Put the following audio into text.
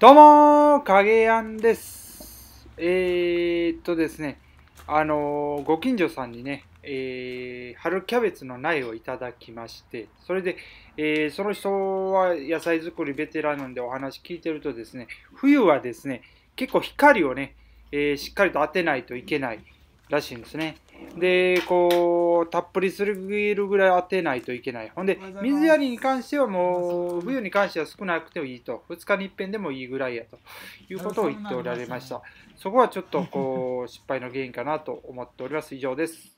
どうも影やんです。えー、っとですね、あのー、ご近所さんにね、えー、春キャベツの苗をいただきまして、それで、えー、その人は野菜作りベテランなんでお話聞いてるとですね、冬はですね、結構光をね、えしっかりと当てないといけないらしいんですね。で、こう、もうたっぷりすぎるぐらい当てないといけない。ほんで、水やりに関してはもう、冬に関しては少なくてもいいと、2日に一遍でもいいぐらいやということを言っておられました。そこはちょっとこう失敗の原因かなと思っております。以上です。